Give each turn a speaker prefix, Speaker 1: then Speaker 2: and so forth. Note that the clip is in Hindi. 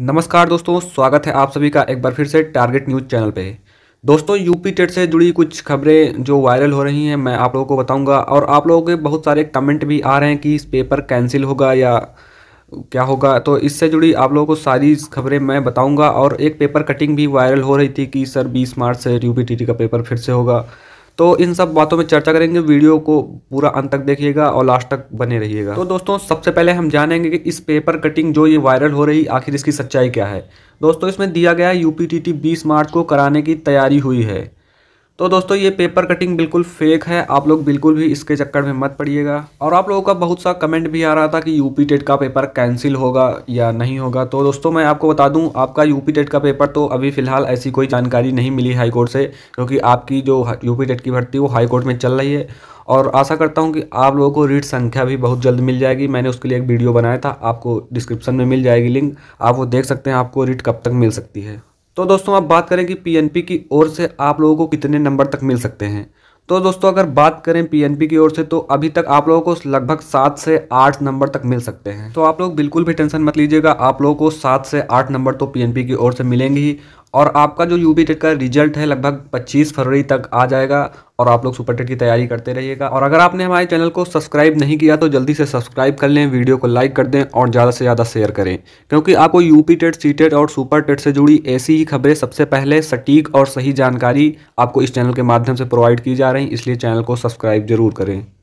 Speaker 1: नमस्कार दोस्तों स्वागत है आप सभी का एक बार फिर से टारगेट न्यूज़ चैनल पे दोस्तों यूपी टेट से जुड़ी कुछ खबरें जो वायरल हो रही हैं मैं आप लोगों को बताऊंगा और आप लोगों के बहुत सारे कमेंट भी आ रहे हैं कि इस पेपर कैंसिल होगा या क्या होगा तो इससे जुड़ी आप लोगों को सारी खबरें मैं बताऊँगा और एक पेपर कटिंग भी वायरल हो रही थी कि सर बीस मार्च से यू का पेपर फिर से होगा तो इन सब बातों में चर्चा करेंगे वीडियो को पूरा अंत तक देखिएगा और लास्ट तक बने रहिएगा तो दोस्तों सबसे पहले हम जानेंगे कि इस पेपर कटिंग जो ये वायरल हो रही आखिर इसकी सच्चाई क्या है दोस्तों इसमें दिया गया यू पी मार्च को कराने की तैयारी हुई है तो दोस्तों ये पेपर कटिंग बिल्कुल फेक है आप लोग बिल्कुल भी इसके चक्कर में मत पड़िएगा और आप लोगों का बहुत सा कमेंट भी आ रहा था कि यूपी टेट का पेपर कैंसिल होगा या नहीं होगा तो दोस्तों मैं आपको बता दूं आपका यूपी टेट का पेपर तो अभी फ़िलहाल ऐसी कोई जानकारी नहीं मिली हाईकोर्ट से क्योंकि आपकी जो पी टेट की भर्ती वो हाईकोर्ट में चल रही है और आशा करता हूँ कि आप लोगों को रीड संख्या भी बहुत जल्द मिल जाएगी मैंने उसके लिए एक वीडियो बनाया था आपको डिस्क्रिप्शन में मिल जाएगी लिंक आप वो देख सकते हैं आपको रीड कब तक मिल सकती है तो दोस्तों अब बात करें कि पीएनपी की ओर से आप लोगों को कितने नंबर तक मिल सकते हैं तो दोस्तों अगर बात करें पीएनपी की ओर से तो अभी तक आप लोगों को लगभग सात से आठ नंबर तक मिल सकते हैं तो आप लोग बिल्कुल भी टेंशन मत लीजिएगा आप लोगों को सात से आठ नंबर तो पीएनपी की ओर से मिलेंगे ही और आपका जो यू टेट का रिजल्ट है लगभग 25 फरवरी तक आ जाएगा और आप लोग सुपर टेट की तैयारी करते रहिएगा और अगर आपने हमारे चैनल को सब्सक्राइब नहीं किया तो जल्दी से सब्सक्राइब कर लें वीडियो को लाइक कर दें और ज़्यादा से ज़्यादा शेयर करें क्योंकि आपको यू टेट सी टेट और सुपर टेट से जुड़ी ऐसी ही खबरें सबसे पहले सटीक और सही जानकारी आपको इस चैनल के माध्यम से प्रोवाइड की जा रही इसलिए चैनल को सब्सक्राइब जरूर करें